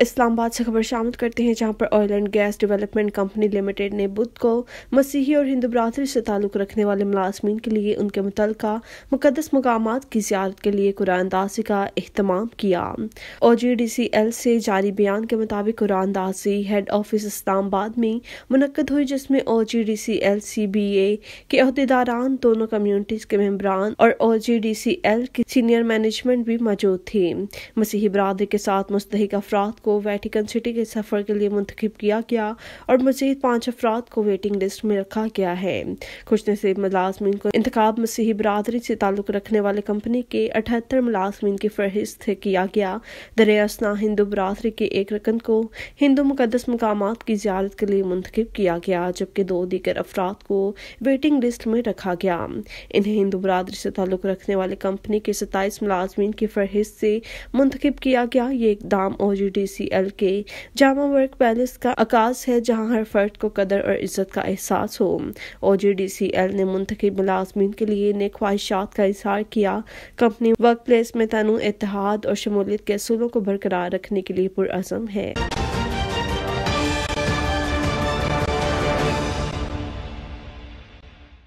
इस्लामाबाद से खबर शामिल करते हैं जहां पर oil and gas development company limited ने बुध को मसीही और हिंदू बरदरी से ताल्लुक़ रखने वाले मुलाजमीन के लिए उनके मुतल मुकदस मकाम की ज्यारत के लिए कुरानदाजी का अहतमाम किया ओ जी डी सी एल से जारी बयान के मुताबिक कुरानदाजी हेड ऑफिस इस्लामाबाद में मुनद हुई जिसमें O G D C L C B A के अहदेदारान दोनों कम्यूनिटीज के मेम्बरान और O G D C L की सीनियर मैनेजमेंट भी मौजूद थी मसीही बरदरी के साथ मुस्तक अफराद को वेटिकन सिटी के सफ़र के लिए मुंतखब किया गया और मजीद पांच अफराद को वेटिंग लिस्ट में रखा गया है कुछ नसीब मुलाजमी को इंतखब मसीह बरदरी से ताल्लुक़ रखने वाले कंपनी के अठहत्तर मुलाजमी की फहरिस्त किया गया दरियासना हिंदू बरदरी के एक रकन को हिंदू मुकदस मकाम की ज्यारत के लिए मुंतखब किया गया जबकि दो दीगर अफराद को वेटिंग लिस्ट में रखा गया इन्हें हिंदू बरदरी से ताल्लुक़ रखने वाले कंपनी के सत्ताईस मुलाजमी की फहरिस्त से मुंतखब किया गया ये इकदाम ओ जी डी सी एल के जामा वर्क पैलेस का आकाश है जहाँ हर फर्द को कदर और इज्जत का एहसास हो ओ जी डी सी एल ने मुंतखब मुलाजमीन के लिए नए ख्वाहिशात का इजहार किया कंपनी वर्क प्लेस में तनु इतिहाद और शमूलियत के असूलों को बरकरार रखने के लिए पुरज़म है